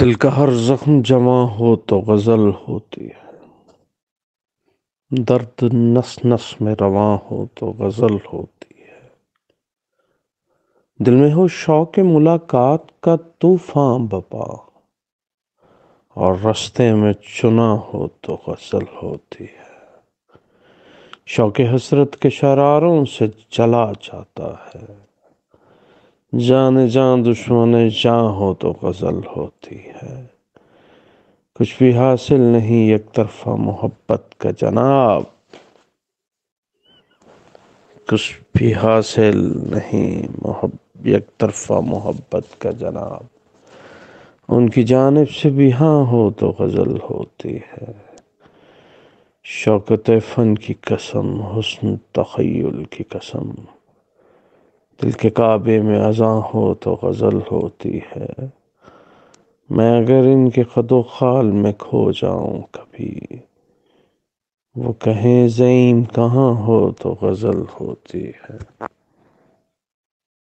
दिल का हर जख्म जमा हो तो गजल होती है दर्द नस नस में रवा हो तो गजल होती है दिल में हो शौक मुलाकात का तूफान बपा और रस्ते में चुना हो तो गजल होती है शौक हसरत के शरारों से चला जाता है जान जान दुश्मन जहाँ हो तो गजल होती है कुछ भी हासिल नहीं एक तरफा मोहब्बत का जनाब कुछ भी हासिल नहीं मोहब्बत एक तरफा मोहब्बत का जनाब उनकी जानब से भी हाँ हो तो गज़ल होती है शौकत फ़न की कसम हुस्न तखयल की कसम दिल के काबे में अजा हो तो गज़ल होती है मैं अगर इनके खदो खाल में खो जाऊं कभी वो कहें ज़ईम कहाँ हो तो गज़ल होती है